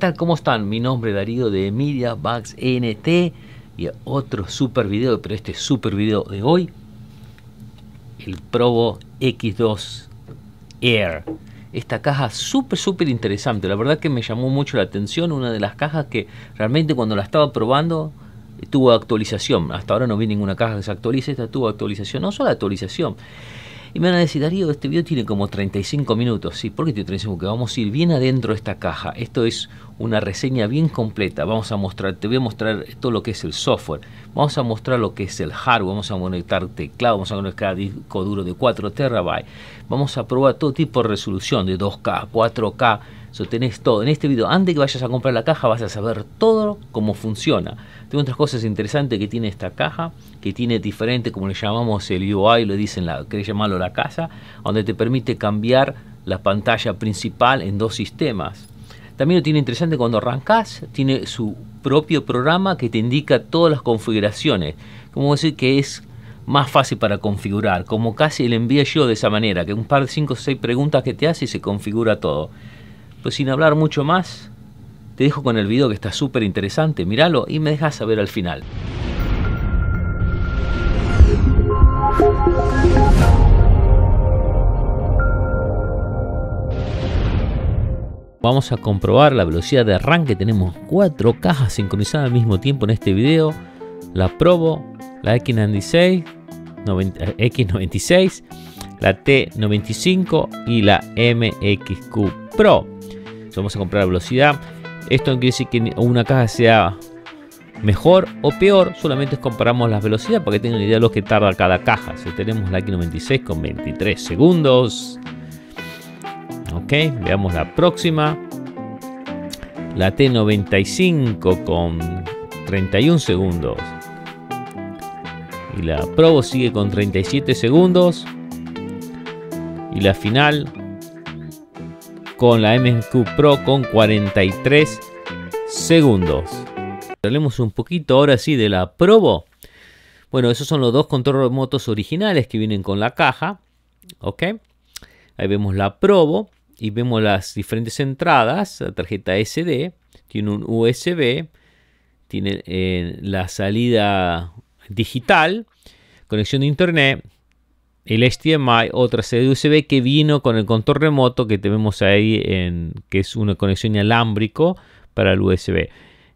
tal? ¿Cómo están? Mi nombre es Darío de emilia Bugs NT y otro super video, pero este super video de hoy, el Provo X2 Air. Esta caja súper, súper interesante. La verdad que me llamó mucho la atención. Una de las cajas que realmente cuando la estaba probando eh, tuvo actualización. Hasta ahora no vi ninguna caja que se actualice. Esta tuvo actualización. No solo actualización. Y me van a decir, Darío, este video tiene como 35 minutos. Sí, ¿por qué tiene 35? Porque vamos a ir bien adentro de esta caja. Esto es una reseña bien completa. Vamos a mostrar, te voy a mostrar todo lo que es el software. Vamos a mostrar lo que es el hardware. Vamos a conectar teclado, vamos a conectar disco duro de 4 terabytes. Vamos a probar todo tipo de resolución de 2K, 4K. Eso tenés todo. En este video, antes que vayas a comprar la caja, vas a saber todo cómo funciona tengo otras cosas interesantes que tiene esta caja, que tiene diferente, como le llamamos el UI, lo dicen, la, querés llamarlo la casa, donde te permite cambiar la pantalla principal en dos sistemas. También lo tiene interesante cuando arrancas, tiene su propio programa que te indica todas las configuraciones. Como decir que es más fácil para configurar, como casi le envía yo de esa manera, que un par de 5 o 6 preguntas que te hace y se configura todo. Pues sin hablar mucho más, te dejo con el video que está súper interesante, míralo y me dejas saber al final. Vamos a comprobar la velocidad de arranque, tenemos cuatro cajas sincronizadas al mismo tiempo en este video. La Provo, la X96, X96, la T95 y la MXQ Pro. vamos a comprar la velocidad. Esto no quiere decir que una caja sea mejor o peor, solamente comparamos las velocidades para que tengan idea de lo que tarda cada caja. Si tenemos la X96 con 23 segundos. Ok, veamos la próxima. La T95 con 31 segundos. Y la Provo sigue con 37 segundos. Y la final con la MQ Pro con 43 segundos. Hablemos un poquito ahora sí de la Provo. Bueno, esos son los dos controles remotos originales que vienen con la caja. ¿Ok? Ahí vemos la Provo y vemos las diferentes entradas. La tarjeta SD tiene un USB, tiene eh, la salida digital, conexión de internet, el HDMI, otra sede USB que vino con el control remoto que tenemos ahí, que es una conexión inalámbrico para el USB.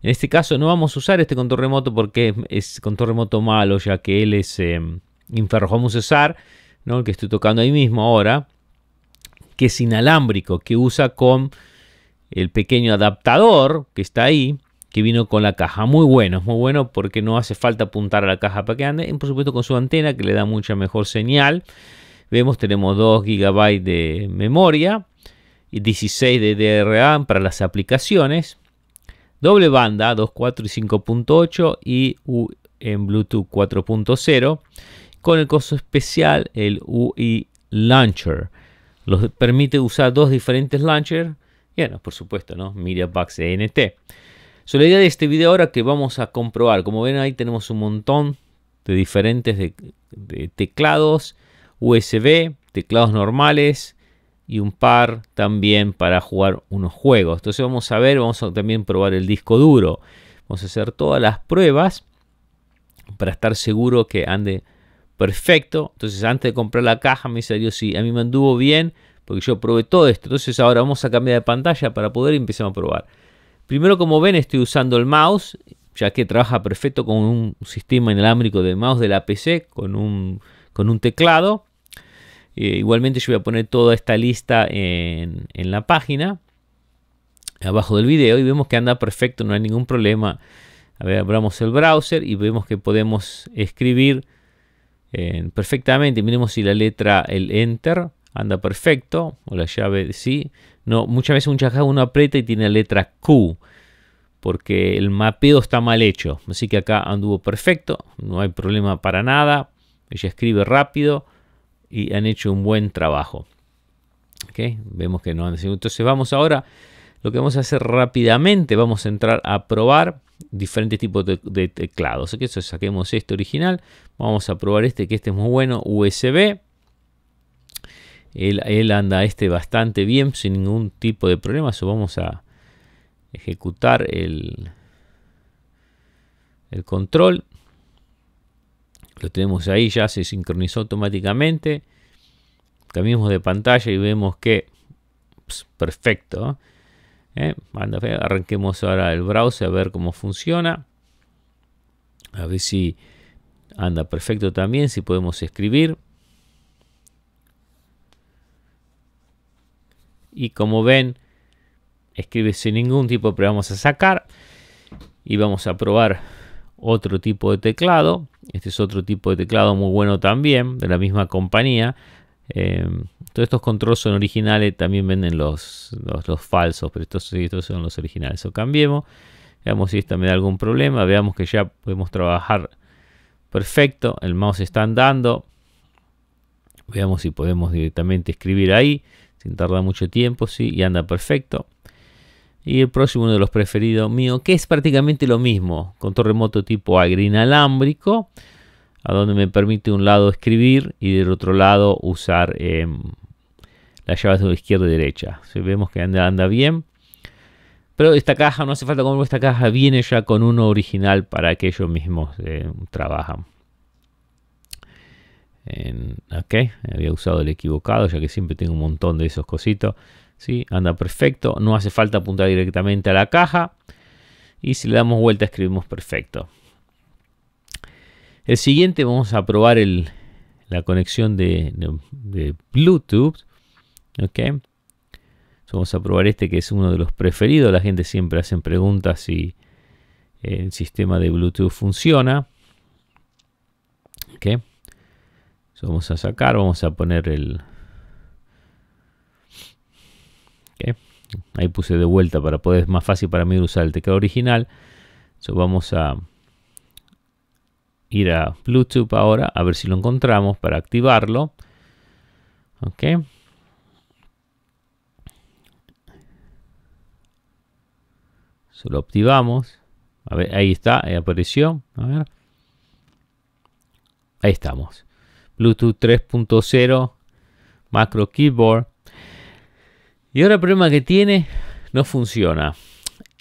En este caso no vamos a usar este control remoto porque es, control remoto malo, ya que él es eh, Vamos a usar ¿no? el que estoy tocando ahí mismo ahora, que es inalámbrico, que usa con el pequeño adaptador que está ahí que vino con la caja. Muy bueno, es muy bueno porque no hace falta apuntar a la caja para que ande. Y por supuesto con su antena que le da mucha mejor señal. Vemos, tenemos 2 GB de memoria y 16 de DRAM para las aplicaciones. Doble banda 2.4 y 5.8 y en Bluetooth 4.0 con el costo especial el UI Launcher. Los permite usar dos diferentes launchers. Y bueno, por supuesto, ¿no? MediaBox ENT. So, la idea de este video ahora que vamos a comprobar, como ven ahí tenemos un montón de diferentes de, teclados USB, teclados normales y un par también para jugar unos juegos. Entonces vamos a ver, vamos a también probar el disco duro. Vamos a hacer todas las pruebas para estar seguro que ande perfecto. Entonces antes de comprar la caja me salió si sí, a mí me anduvo bien porque yo probé todo esto. Entonces ahora vamos a cambiar de pantalla para poder empezar a probar. Primero, como ven, estoy usando el mouse, ya que trabaja perfecto con un sistema inalámbrico de mouse de la PC, con un, con un teclado. Eh, igualmente yo voy a poner toda esta lista en, la página, abajo del video, y vemos que anda perfecto, no hay ningún problema. A ver, abramos el browser y vemos que podemos escribir eh, perfectamente. Miremos si la letra, el enter, anda perfecto, o la llave, sí. No, muchas veces un chacal uno aprieta y tiene la letra Q, porque el mapeo está mal hecho. Así que acá anduvo perfecto, no hay problema para nada. Ella escribe rápido y han hecho un buen trabajo. ¿Okay? Vemos que no han Entonces vamos ahora, lo que vamos a hacer rápidamente, vamos a entrar a probar diferentes tipos de, teclados. saquemos este original, vamos a probar este, que este es muy bueno, USB. Él, anda este bastante bien, sin ningún tipo de problema. vamos a ejecutar el, el control. Lo tenemos ahí, ya se sincronizó automáticamente. Cambiamos de pantalla y vemos que... perfecto. ¿eh? arranquemos ahora el browser a ver cómo funciona. A ver si anda perfecto también, si podemos escribir. y como ven escribe sin ningún tipo pero vamos a sacar y vamos a probar otro tipo de teclado este es otro tipo de teclado muy bueno también de la misma compañía em, todos estos controles son originales también venden los, los, falsos pero estos, estos, son los originales o cambiemos veamos si esto me da algún problema veamos que ya podemos trabajar perfecto el mouse está andando veamos si podemos directamente escribir ahí sin tardar mucho tiempo, sí, y anda perfecto. Y el próximo, uno de los preferidos mío, que es prácticamente lo mismo, Con torremoto tipo agrinalámbrico, a donde me permite un lado escribir y del otro lado usar em, las llaves de izquierda y derecha. Si vemos que anda, anda bien. Pero esta caja, no hace falta como esta caja, viene ya con uno original para que ellos mismos em, trabajan en ok, había usado el equivocado ya que siempre tengo un montón de esos cositos ¿sí? anda perfecto, no hace falta apuntar directamente a la caja y si le damos vuelta escribimos perfecto el siguiente vamos a probar la conexión de, Bluetooth ok vamos a probar este que es uno de los preferidos la gente siempre hacen preguntas si el sistema de Bluetooth funciona ok vamos a sacar, vamos a poner el... Ahí puse de vuelta para poder, es más fácil para mí usar el teclado original. entonces vamos a ir a Bluetooth ahora a ver si lo encontramos para activarlo. Ok. lo activamos. A ver, ahí está, ahí apareció. A ver. Ahí estamos. Bluetooth 3.0, macro keyboard. Y ahora el problema que tiene, no funciona.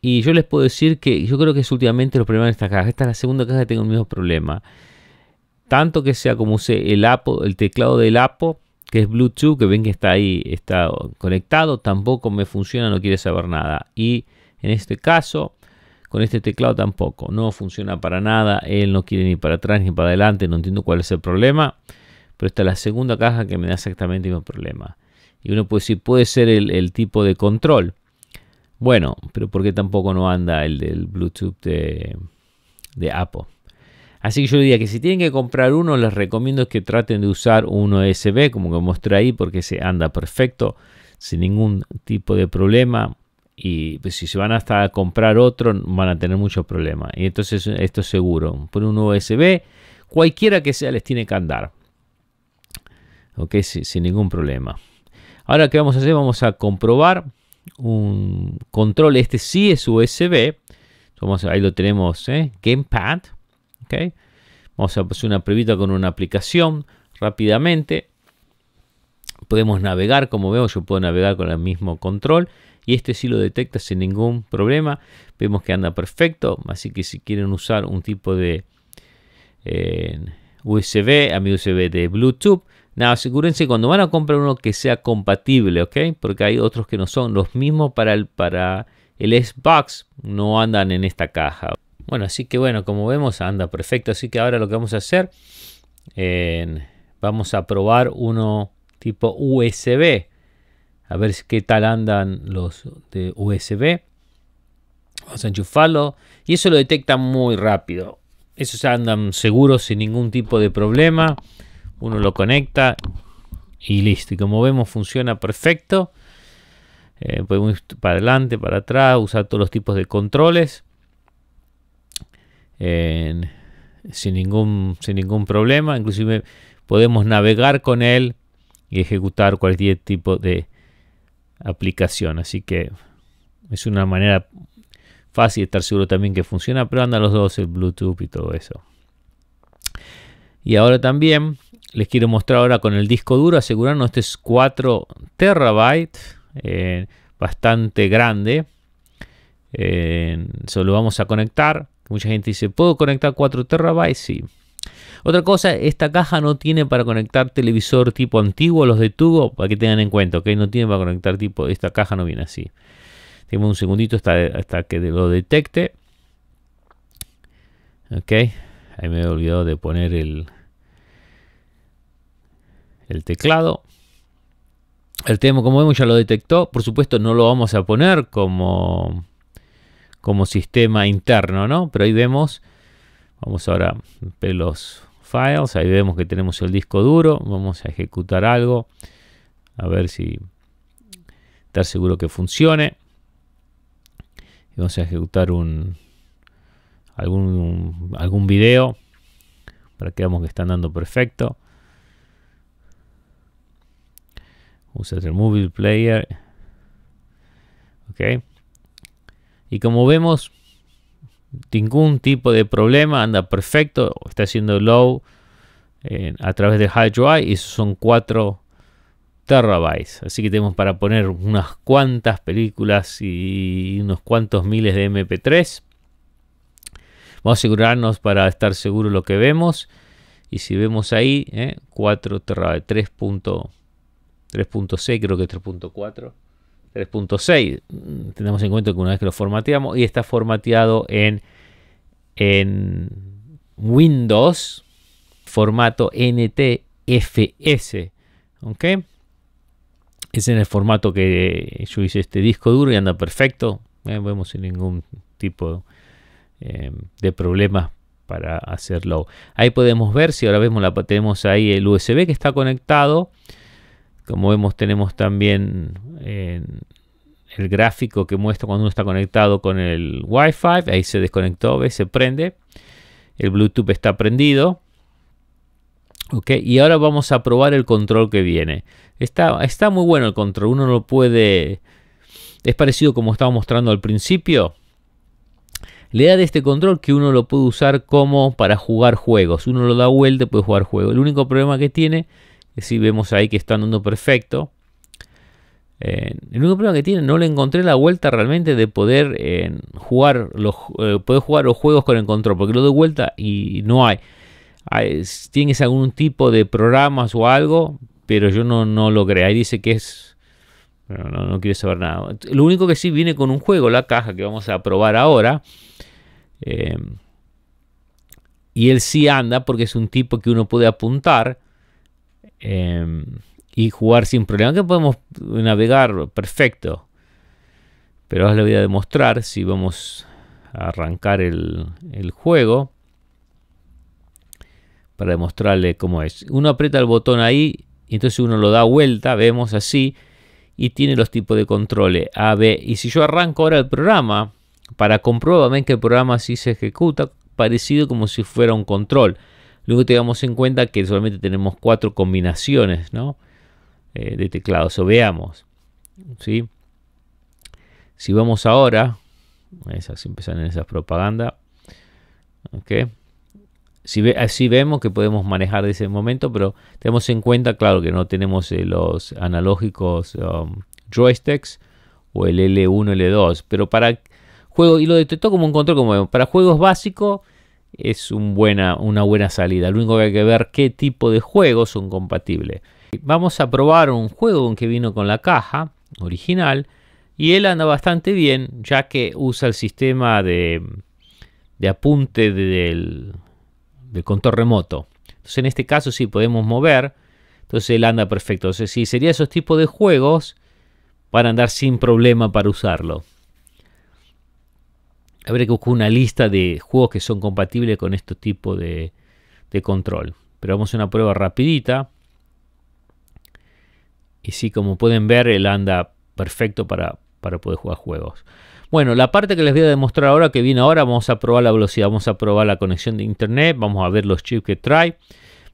Y yo les puedo decir que yo creo que es últimamente los problemas de esta caja. Esta es la segunda caja que tengo el mismo problema. Tanto que sea como use el, el teclado del Apo, que es Bluetooth, que ven que está ahí, está conectado, tampoco me funciona, no quiere saber nada. Y en este caso, con este teclado tampoco, no funciona para nada, él no quiere ni para atrás ni para adelante, no entiendo cuál es el problema pero esta es la segunda caja que me da exactamente el mismo problema. Y uno puede decir, puede ser el, tipo de control. Bueno, pero ¿por qué tampoco no anda el del Bluetooth de, Apple? Así que yo diría que si tienen que comprar uno, les recomiendo que traten de usar un USB, como que mostré ahí, porque se anda perfecto, sin ningún tipo de problema. Y pues, si se van hasta a comprar otro, van a tener muchos problemas. Y entonces esto es seguro. Por un USB, cualquiera que sea, les tiene que andar ok, sin, ningún problema. Ahora, ¿qué vamos a hacer? Vamos a comprobar un control, este sí es USB, vamos, ahí lo tenemos, ¿eh? Gamepad, ok, vamos a hacer una pruebita con una aplicación rápidamente, podemos navegar, como vemos yo puedo navegar con el mismo control, y este sí lo detecta sin ningún problema, vemos que anda perfecto, así que si quieren usar un tipo de eh, USB, a mi USB de Bluetooth, Now, asegúrense cuando van a comprar uno que sea compatible, ¿ok? Porque hay otros que no son. Los mismos para el, para el Xbox no andan en esta caja. Bueno, así que bueno, como vemos anda perfecto. Así que ahora lo que vamos a hacer, vamos a probar uno tipo USB. A ver qué tal andan los de USB. Vamos a enchufarlo. Y eso lo detecta muy rápido. Esos andan seguros sin ningún tipo de problema uno lo conecta y listo. Y como vemos funciona perfecto. Eh, podemos ir para adelante, para atrás, usar todos los tipos de controles. sin, ningún, sin ningún problema. Inclusive podemos navegar con él y ejecutar cualquier tipo de aplicación. Así que es una manera fácil de estar seguro también que funciona. Pero andan los dos, el Bluetooth y todo eso. Y ahora también les quiero mostrar ahora con el disco duro, asegurarnos este es 4 terabytes, eh, bastante grande. Eh, solo vamos a conectar. Mucha gente dice, ¿puedo conectar 4 terabytes? Sí. Otra cosa, esta caja no tiene para conectar televisor tipo antiguo, los de tubo, para que tengan en cuenta, ¿ok? No tiene para conectar tipo, esta caja no viene así. Tengo un segundito hasta, hasta que lo detecte. Ok, ahí me he olvidado de poner el, el teclado. El tema, como vemos, ya lo detectó. Por supuesto, no lo vamos a poner como, como sistema interno, ¿no? Pero ahí vemos, vamos ahora a los files, ahí vemos que tenemos el disco duro. Vamos a ejecutar algo, a ver si estar seguro que funcione. vamos a ejecutar un, algún, algún video para que veamos que están dando perfecto. Usas el movie player. Ok. Y como vemos, ningún tipo de problema, anda perfecto, está haciendo low eh, a través de High Drive y son 4 terabytes. Así que tenemos para poner unas cuantas películas y unos cuantos miles de MP3. Vamos a asegurarnos para estar seguro lo que vemos. Y si vemos ahí, 4 eh, terabytes, 3. 3.6, creo que 3.4. 3.6, tenemos en cuenta que una vez que lo formateamos y está formateado en, en Windows formato NTFS. ¿Ok? Es en el formato que yo hice este disco duro y anda perfecto. ¿eh? vemos sin ningún tipo em, de problema para hacerlo. Ahí podemos ver si ahora vemos la, tenemos ahí el USB que está conectado. Como vemos tenemos también eh, el gráfico que muestra cuando uno está conectado con el Wi-Fi. Ahí se desconectó, ¿ves? se prende. El Bluetooth está prendido. Ok, y ahora vamos a probar el control que viene. Está, está muy bueno el control, uno lo puede... Es parecido como estaba mostrando al principio. Le da de este control que uno lo puede usar como para jugar juegos. Uno lo da vuelta y puede jugar juegos. El único problema que tiene si vemos ahí que está andando perfecto. Eh, el único problema que tiene, no le encontré la vuelta realmente de poder eh, jugar los, eh, jugar los juegos con el control, porque lo doy vuelta y no hay. Tienes algún tipo de programas o algo, pero yo no, no logré. Ahí dice que es. no, no saber nada. Lo único que sí viene con un juego, la caja que vamos a probar ahora. y él sí anda porque es un tipo que uno puede apuntar Em, y jugar sin problema, que podemos navegar perfecto. Pero ahora les voy a demostrar si vamos a arrancar el, juego para demostrarle cómo es. Uno aprieta el botón ahí, y entonces uno lo da vuelta, vemos así, y tiene los tipos de controles A, B. Y si yo arranco ahora el programa, para comprobar que el programa si se ejecuta, parecido como si fuera un control. Luego tengamos en cuenta que solamente tenemos cuatro combinaciones ¿no? Eh, de teclados. O veamos. ¿sí? Si vamos ahora, esas empiezan en esas propaganda Si ve, así vemos que podemos manejar desde ese momento, pero tenemos en cuenta, claro, que no tenemos eh, los analógicos um, joysticks o el L1, L2, pero para juegos, y lo detectó como un control, como para juegos básicos es un buena, una buena salida. Lo único que hay que ver qué tipo de juegos son compatibles. Vamos a probar un juego que vino con la caja original y él anda bastante bien ya que usa el sistema de, apunte del, del control remoto. Entonces en este caso sí podemos mover, entonces él anda perfecto. Entonces sí, sería esos tipos de juegos para andar sin problema para usarlo habría que buscar una lista de juegos que son compatibles con este tipo de, control. Pero vamos a una prueba rapidita. Y sí, como pueden ver, él anda perfecto para, poder jugar juegos. Bueno, la parte que les voy a demostrar ahora, que viene ahora, vamos a probar la velocidad, vamos a probar la conexión de internet, vamos a ver los chips que trae,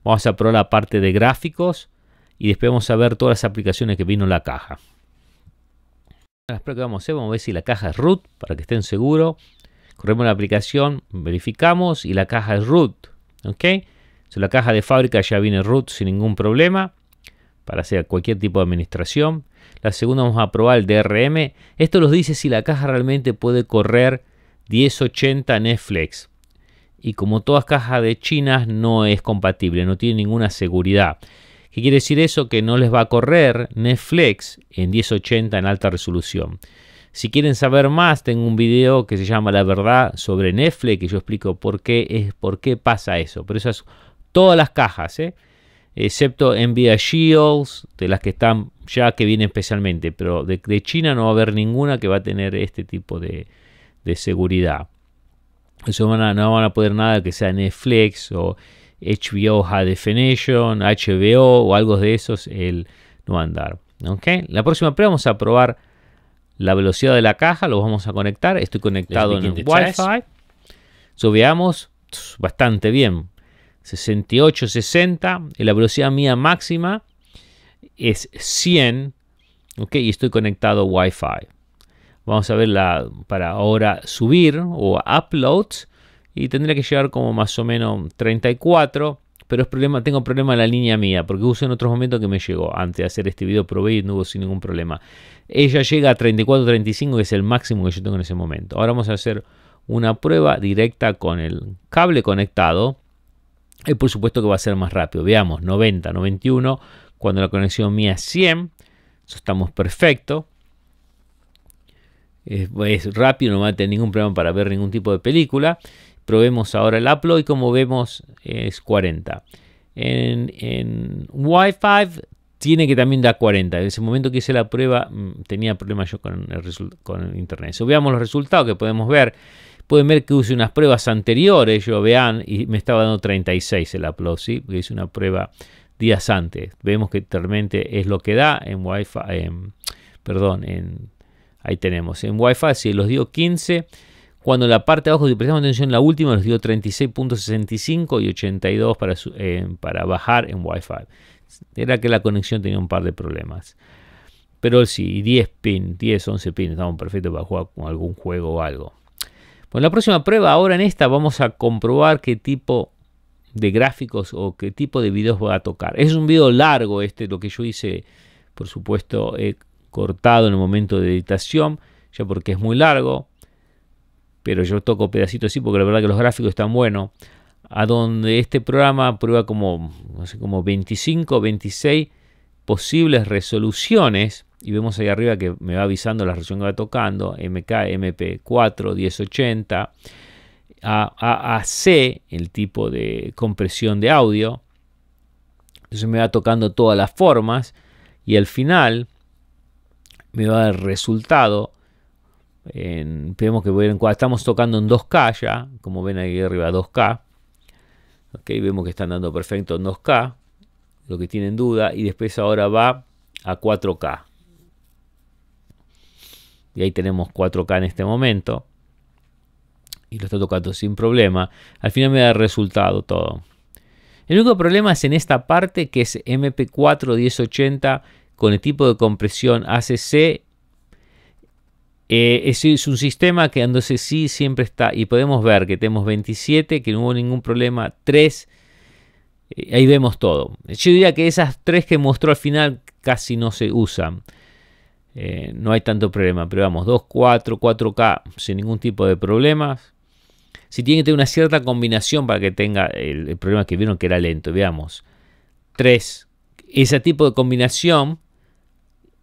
vamos a probar la parte de gráficos y después vamos a ver todas las aplicaciones que vino la caja. que vamos a vamos a ver si la caja es root, para que estén seguros. Corremos la aplicación, verificamos y la caja es root. ¿Ok? la caja de fábrica ya viene root sin ningún problema para hacer cualquier tipo de administración. La segunda vamos a probar el DRM. Esto nos dice si la caja realmente puede correr 1080 Netflix. Y como todas cajas de China no es compatible, no tiene ninguna seguridad. ¿Qué quiere decir eso? Que no les va a correr Netflix en 1080 en alta resolución. Si quieren saber más, tengo un video que se llama La verdad sobre Netflix, que yo explico por qué, es, por qué pasa eso. Pero esas todas las cajas, ¿eh? excepto Nvidia Shields, de las que están ya que vienen especialmente, pero de, China no va a haber ninguna que va a tener este tipo de, seguridad. Eso no van a poder nada que sea Netflix o HBO High Definition, HBO o algo de esos, el no va a andar. La próxima prueba vamos a probar la velocidad de la caja, lo vamos a conectar. Estoy conectado en el Wi-Fi. So, bastante bien. 68, 60. Y la velocidad mía máxima es 100. Ok, y estoy conectado a Wi-Fi. Vamos a verla para ahora subir o upload, Y tendría que llegar como más o menos 34 pero es problema, tengo problema en la línea mía, porque uso en otros momentos que me llegó. Antes de hacer este video probé y no hubo sin ningún problema. Ella llega a 34, 35, que es el máximo que yo tengo en ese momento. Ahora vamos a hacer una prueba directa con el cable conectado. Y por supuesto que va a ser más rápido. Veamos, 90, 91, cuando la conexión mía es 100. estamos perfecto. Es, es rápido, no va a tener ningún problema para ver ningún tipo de película. Probemos ahora el upload y como vemos es 40. En, en Wi-Fi tiene que también dar 40. En ese momento que hice la prueba mm, tenía problemas yo con el, con internet. Si veamos los resultados que podemos ver. Pueden ver que hice unas pruebas anteriores, yo vean, y me estaba dando 36 el upload, ¿sí? Porque hice una prueba días antes. Vemos que realmente es lo que da en Wi-Fi, perdón, en, ahí tenemos, en Wi-Fi, si los dio 15, cuando la parte de abajo, si prestamos atención, la última nos dio 36.65 y 82 para, eh, para bajar en Wi-Fi. Era que la conexión tenía un par de problemas. Pero sí, 10 pin, 10, 11 pin, estamos perfectos para jugar con algún juego o algo. Bueno, la próxima prueba, ahora en esta, vamos a comprobar qué tipo de gráficos o qué tipo de videos va a tocar. Es un video largo este, lo que yo hice, por supuesto, he cortado en el momento de editación, ya porque es muy largo pero yo toco pedacitos así porque la verdad que los gráficos están buenos, a donde este programa prueba como, como 25, 26 posibles resoluciones, y vemos ahí arriba que me va avisando la resolución que va tocando, MK, MP4, 1080, AAC, el tipo de compresión de audio, entonces me va tocando todas las formas, y al final me va el dar resultado vemos que estamos tocando en 2K ya, como ven ahí arriba 2K. Ok, vemos que están dando perfecto en 2K, lo que tienen duda, y después ahora va a 4K. Y ahí tenemos 4K en este momento. Y lo está tocando sin problema. Al final me da resultado todo. El único problema es en esta parte que es MP4 1080 con el tipo de compresión ACC eh, es, un sistema que dándose sí siempre está. Y podemos ver que tenemos 27, que no hubo ningún problema, 3. Eh, ahí vemos todo. Yo diría que esas 3 que mostró al final casi no se usan. Eh, no hay tanto problema. Pero vamos, 2, 4, 4K sin ningún tipo de problemas. Si tiene que tener una cierta combinación para que tenga el, el problema que vieron que era lento. Veamos. 3. Ese tipo de combinación,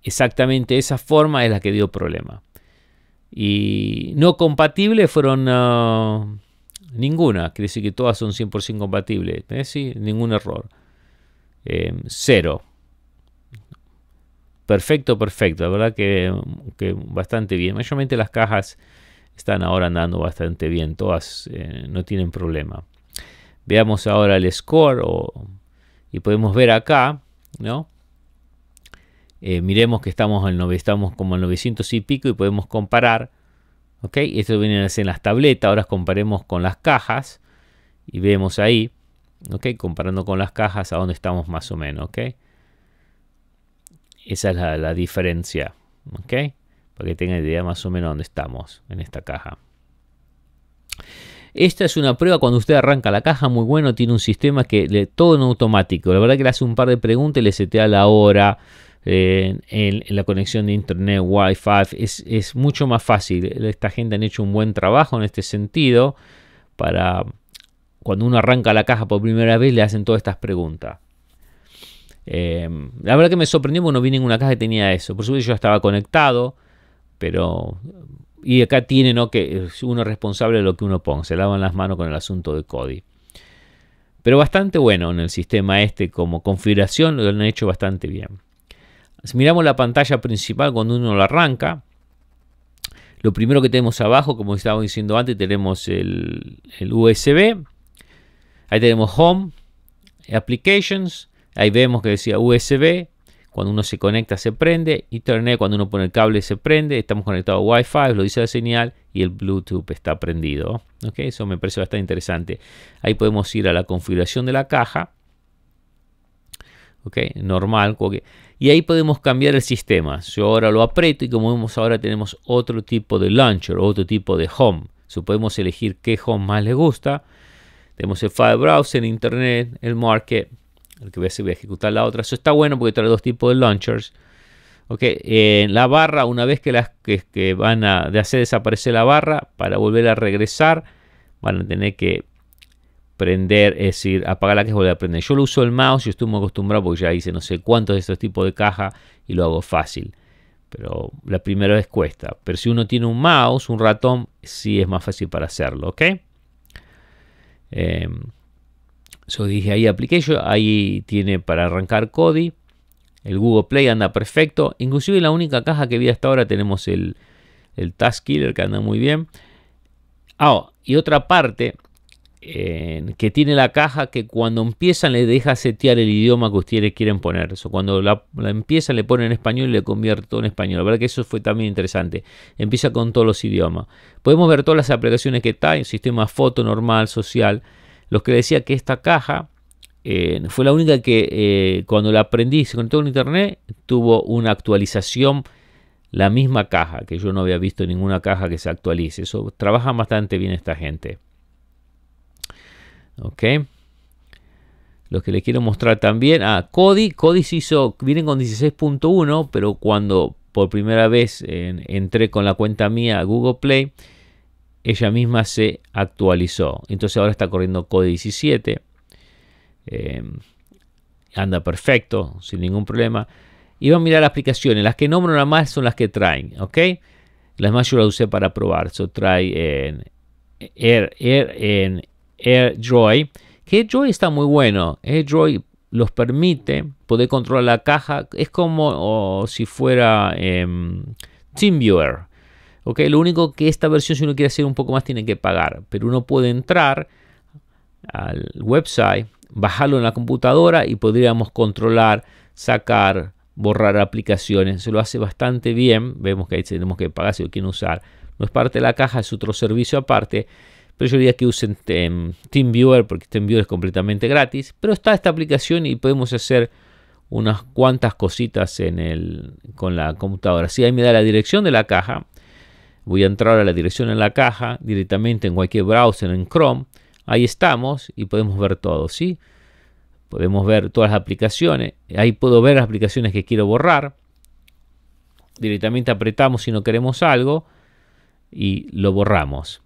exactamente esa forma es la que dio problema. Y no compatibles fueron ah, ninguna, quiere decir que todas son 100% compatibles, ¿eh? sí, ningún error. Eh, cero. Perfecto, perfecto, la verdad que, bastante bien. Mayormente las cajas están ahora andando bastante bien, todas eh, no tienen problema. Veamos ahora el score y podemos ver acá, ¿no? Eh, miremos que estamos, como en 900 y pico y podemos comparar. ¿ok? Esto viene a ser en las tabletas, ahora comparemos con las cajas y vemos ahí, ¿ok? comparando con las cajas a dónde estamos más o menos. ¿ok? Esa es la, diferencia, ¿ok? para que tengan idea más o menos dónde estamos en esta caja. Esta es una prueba cuando usted arranca la caja, muy bueno, tiene un sistema que todo en automático. La verdad que le hace un par de preguntas y le setea la hora, en, la conexión de internet, wifi, es, es mucho más fácil. Esta gente han hecho un buen trabajo en este sentido para cuando uno arranca la caja por primera vez le hacen todas estas preguntas. Eh, la verdad que me sorprendió porque no vi ninguna caja que tenía eso. Por supuesto yo estaba conectado, pero... Y acá tiene, ¿no? Que uno responsable de lo que uno pone Se lavan las manos con el asunto de Cody. Pero bastante bueno en el sistema este como configuración, lo han hecho bastante bien. Si miramos la pantalla principal cuando uno la arranca, lo primero que tenemos abajo, como estaba diciendo antes, tenemos el, USB. Ahí tenemos Home, Applications. Ahí vemos que decía USB. Cuando uno se conecta se prende. Internet, cuando uno pone el cable se prende. Estamos conectados a Wi-Fi, lo dice la señal. Y el Bluetooth está prendido. ¿Okay? Eso me parece bastante interesante. Ahí podemos ir a la configuración de la caja. ¿ok? Normal. Y ahí podemos cambiar el sistema. Yo ahora lo aprieto y como vemos ahora tenemos otro tipo de launcher, otro tipo de home. podemos elegir qué home más les gusta. Tenemos el file browser, internet, el market. El que voy a ejecutar la otra. Eso está bueno porque trae dos tipos de launchers. Ok, en la barra, una vez que, las, que, van a hacer desaparecer la barra, para volver a regresar, van a tener que prender, es decir, apagar la caja y volver a prender. Yo lo uso el mouse, y estoy muy acostumbrado porque ya hice no sé cuántos de estos tipos de caja y lo hago fácil. Pero la primera vez cuesta. Pero si uno tiene un mouse, un ratón, sí es más fácil para hacerlo, ¿ok? Em, yo dije ahí yo ahí tiene para arrancar cody El Google Play anda perfecto. Inclusive la única caja que vi hasta ahora tenemos el, el Task Killer que anda muy bien. Ah, y otra parte que tiene la caja que cuando empiezan le deja setear el idioma que ustedes quieren poner. Eso, cuando la, empiezan le ponen en español y le todo en español. La verdad que eso fue también interesante. Empieza con todos los idiomas. Podemos ver todas las aplicaciones que está, sistema foto normal, social. Los que decía que esta caja eh, fue la única que eh, cuando la aprendí se conectó en internet tuvo una actualización la misma caja que yo no había visto ninguna caja que se actualice eso trabaja bastante bien esta gente Ok. Lo que les quiero mostrar también. a ah, Cody. Cody se hizo. Vienen con 16.1. Pero cuando por primera vez entré con la cuenta mía a Google Play. Ella misma se actualizó. Entonces ahora está corriendo Cody 17. Em, anda perfecto. Sin ningún problema. Y van a mirar las aplicaciones. Las que nombro nada más son las que traen. ¿Ok? Las más yo las usé para probar. Eso trae en, Air, Air, en AirDroid, que AirDroid está muy bueno. AirDroid los permite poder controlar la caja. Es como si fuera em, TeamViewer. Okay, lo único que esta versión, si uno quiere hacer un poco más, tiene que pagar. Pero uno puede entrar al website, bajarlo en la computadora y podríamos controlar, sacar, borrar aplicaciones. Se lo hace bastante bien. Vemos que ahí tenemos que pagar si lo quieren usar. No es parte de la caja, es otro servicio aparte pero yo diría que usen em, TeamViewer porque TeamViewer es completamente gratis. Pero está esta aplicación y podemos hacer unas cuantas cositas en con la computadora. Si ahí me da la dirección de la caja, voy a entrar a la dirección en la caja directamente en cualquier browser, en Chrome. Ahí estamos y podemos ver todo, ¿sí? Podemos ver todas las aplicaciones. Ahí puedo ver las aplicaciones que quiero borrar. Directamente apretamos si no queremos algo y lo borramos.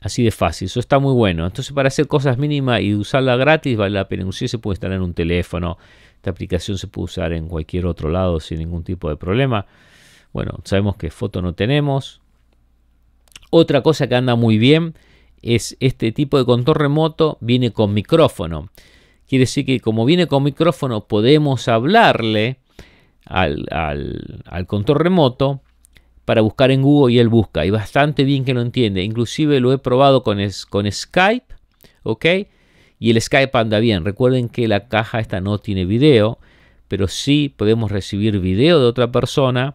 Así de fácil, eso está muy bueno. Entonces, para hacer cosas mínimas y usarla gratis, vale la pena. se puede instalar en un teléfono. Esta aplicación se puede usar en cualquier otro lado sin ningún tipo de problema. Bueno, sabemos que foto no tenemos. Otra cosa que anda muy bien es este tipo de control remoto viene con micrófono. Quiere decir que como viene con micrófono podemos hablarle al, al, al control remoto para buscar en Google y él busca. Y bastante bien que lo entiende. Inclusive lo he probado con, con Skype. ¿Ok? Y el Skype anda bien. Recuerden que la caja esta no tiene video. Pero sí podemos recibir video de otra persona.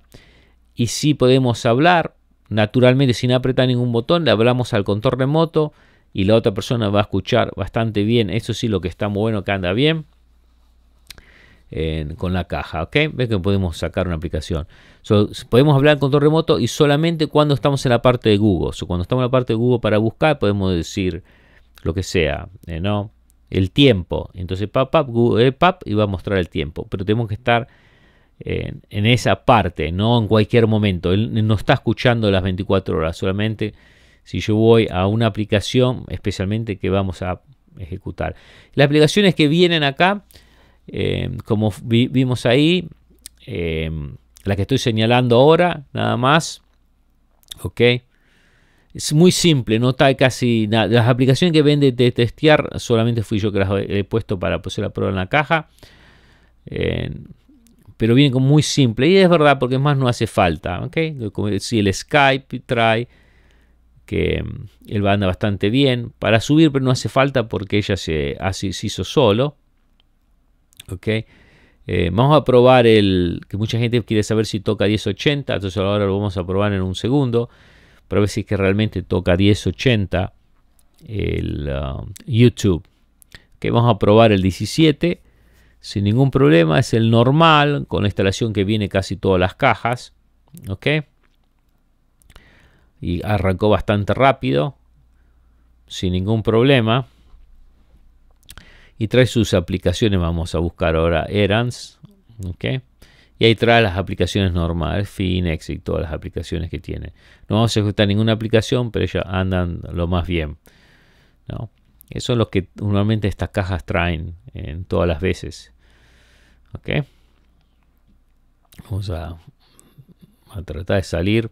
Y sí podemos hablar. Naturalmente, sin apretar ningún botón, le hablamos al control remoto. Y la otra persona va a escuchar bastante bien. Eso sí, lo que está muy bueno que anda bien con la caja. ¿ok? Ves que podemos sacar una aplicación. podemos hablar con control remoto y solamente cuando estamos en la parte de Google. cuando estamos en la parte de Google para buscar, podemos decir lo que sea, eh, ¿no? El tiempo. Entonces, pap, pap, Google, eh, pap, y va a mostrar el tiempo. Pero tenemos que estar en, en esa parte, no en cualquier momento. Él no está escuchando las 24 horas, solamente si yo voy a una aplicación, especialmente que vamos a ejecutar. Las aplicaciones que vienen acá eh, como vimos ahí, eh, la que estoy señalando ahora, nada más. Ok. Es muy simple, no está casi nada. Las aplicaciones que vende de testear, solamente fui yo que las he puesto para poner la prueba en la caja. Eh, pero viene como muy simple. Y es verdad, porque más no hace falta. ¿ok? Como si el Skype trae que mm, él anda bastante bien para subir, pero no hace falta porque ella se ah, hizo solo ok eh, vamos a probar el que mucha gente quiere saber si toca 1080 entonces ahora lo vamos a probar en un segundo para ver si es que realmente toca 1080 el uh, YouTube que vamos a probar el 17 sin ningún problema es el normal con la instalación que viene casi todas las cajas ok y arrancó bastante rápido sin ningún problema y trae sus aplicaciones. Vamos a buscar ahora Erans. Y ahí trae las aplicaciones normales, Finex y todas las aplicaciones que tiene. No vamos a ejecutar ninguna aplicación, pero ellas andan lo más bien. ¿no? Eso es que normalmente estas cajas traen en todas las veces. ¿Ok? Vamos a tratar de salir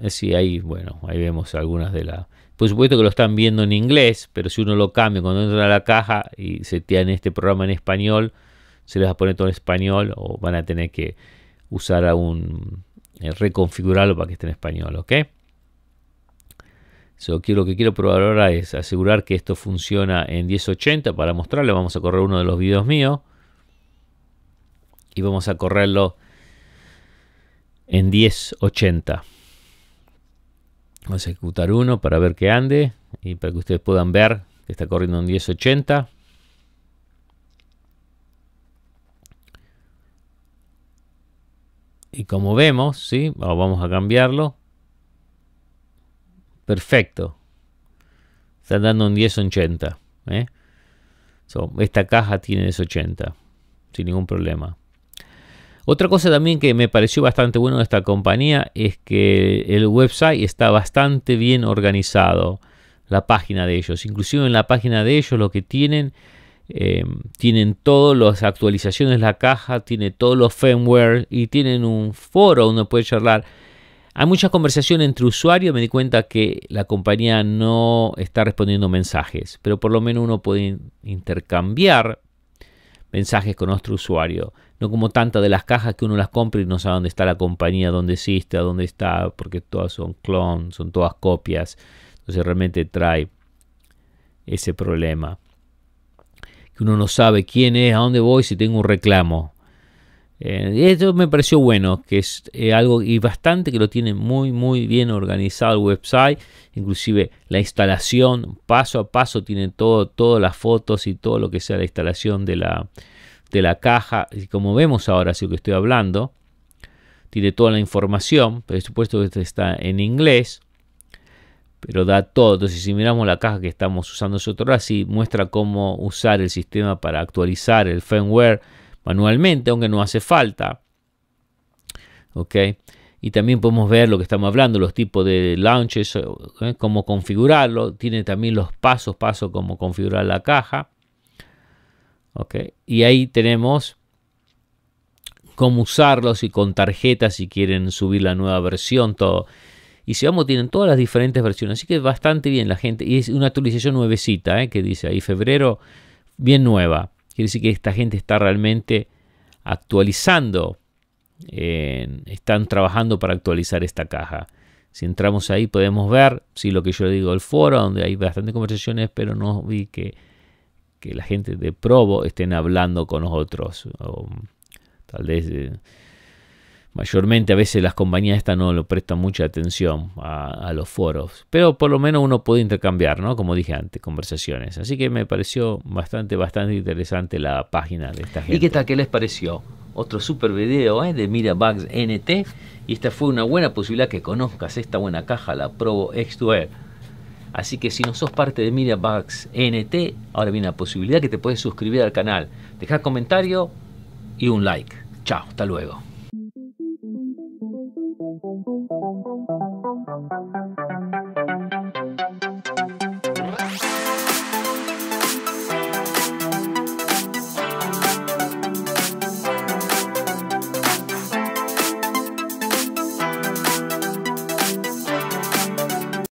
eh, sí, ahí, bueno, ahí vemos algunas de las... Por supuesto que lo están viendo en inglés, pero si uno lo cambia cuando entra a la caja y se tiene este programa en español, se les va a poner todo en español o van a tener que usar aún, un eh, reconfigurarlo para que esté en español, ¿ok? quiero lo que quiero probar ahora es asegurar que esto funciona en 1080 para mostrarle. Vamos a correr uno de los videos míos y vamos a correrlo en 1080. Vamos a ejecutar uno para ver que ande y para que ustedes puedan ver que está corriendo en 1080. Y como vemos, ¿sí? Ah, vamos a cambiarlo. Perfecto. Está dando en 1080. ¿eh? esta caja tiene 1080. Sin ningún problema. Otra cosa también que me pareció bastante bueno de esta compañía es que el website está bastante bien organizado, la página de ellos. Inclusive en la página de ellos lo que tienen, em, tienen todas las actualizaciones, la caja, tiene todos los firmware y tienen un foro donde puede charlar. Hay mucha conversación entre usuarios, me di cuenta que la compañía no está respondiendo mensajes, pero por lo menos uno puede intercambiar mensajes con otro usuario como tantas de las cajas que uno las compra y no sabe dónde está la compañía, dónde existe, a dónde está, porque todas son clones, son todas copias. Entonces realmente trae ese problema. Que uno no sabe quién es, a dónde voy, si tengo un reclamo. Eh, esto me pareció bueno, que es eh, algo y bastante que lo tiene muy muy bien organizado el website, inclusive la instalación paso a paso tiene todo, todas las fotos y todo lo que sea la instalación de la, de la caja, y como vemos ahora, si que estoy hablando, tiene toda la información, por supuesto que está en inglés, pero da todo. Entonces, si miramos la caja que estamos usando nosotros así muestra cómo usar el sistema para actualizar el firmware manualmente, aunque no hace falta. ¿Ok? Y también podemos ver lo que estamos hablando, los tipos de launches, ¿eh? cómo configurarlo. Tiene también los pasos, pasos, cómo configurar la caja. Y ahí tenemos cómo usarlos y con tarjetas si quieren subir la nueva versión, todo. Y si vamos, tienen todas las diferentes versiones. Así que bastante bien la gente. Y es una actualización nuevecita, eh, que dice ahí febrero, bien nueva. Quiere decir que esta gente está realmente actualizando. están trabajando para actualizar esta caja. Si entramos ahí podemos ver, lo que yo le digo, el foro, donde hay bastantes conversaciones, pero no vi que que la gente de Provo estén hablando con nosotros. tal vez eh, mayormente a veces las compañías estas no le prestan mucha atención a, los foros, pero por lo menos uno puede intercambiar, ¿no? Como dije antes, conversaciones. Así que me pareció bastante, bastante interesante la página de esta gente. ¿Y qué tal? ¿Qué les pareció? Otro super video ¿eh? de Mirabugs NT y esta fue una buena posibilidad que conozcas esta buena caja, la Provo X2R. Así que si no sos parte de MediaBugs NT, ahora viene la posibilidad que te puedes suscribir al canal. dejar comentario y un like. Chao, hasta luego.